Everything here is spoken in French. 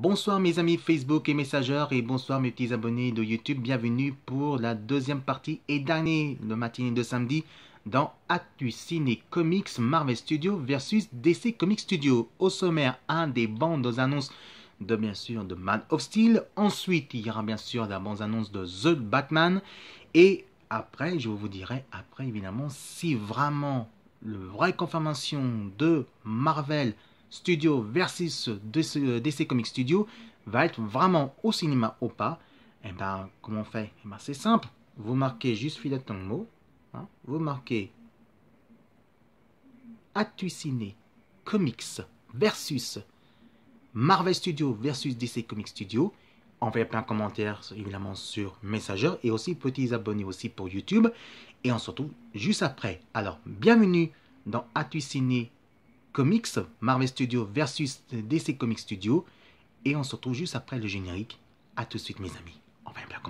Bonsoir mes amis Facebook et messageurs et bonsoir mes petits abonnés de YouTube. Bienvenue pour la deuxième partie et dernière de matinée de samedi dans Actu Ciné Comics Marvel Studio versus DC Comics Studio. Au sommaire, un des bandes annonces de bien sûr de Man of Steel. Ensuite, il y aura bien sûr la bande annonce de The Batman. Et après, je vous dirai après évidemment si vraiment le vraie confirmation de Marvel Studio versus DC Comics Studio va être vraiment au cinéma ou pas, et eh ben comment on fait eh ben c'est simple, vous marquez juste filet ton mot, hein, vous marquez Actu Comics versus Marvel Studio versus DC Comics Studio. Envoyez plein de commentaires évidemment sur Messenger et aussi petits abonnés aussi pour YouTube. Et on se retrouve juste après. Alors bienvenue dans Actu Comics, Marvel Studios versus DC Comics Studio. Et on se retrouve juste après le générique. A tout de suite, mes amis. On va bien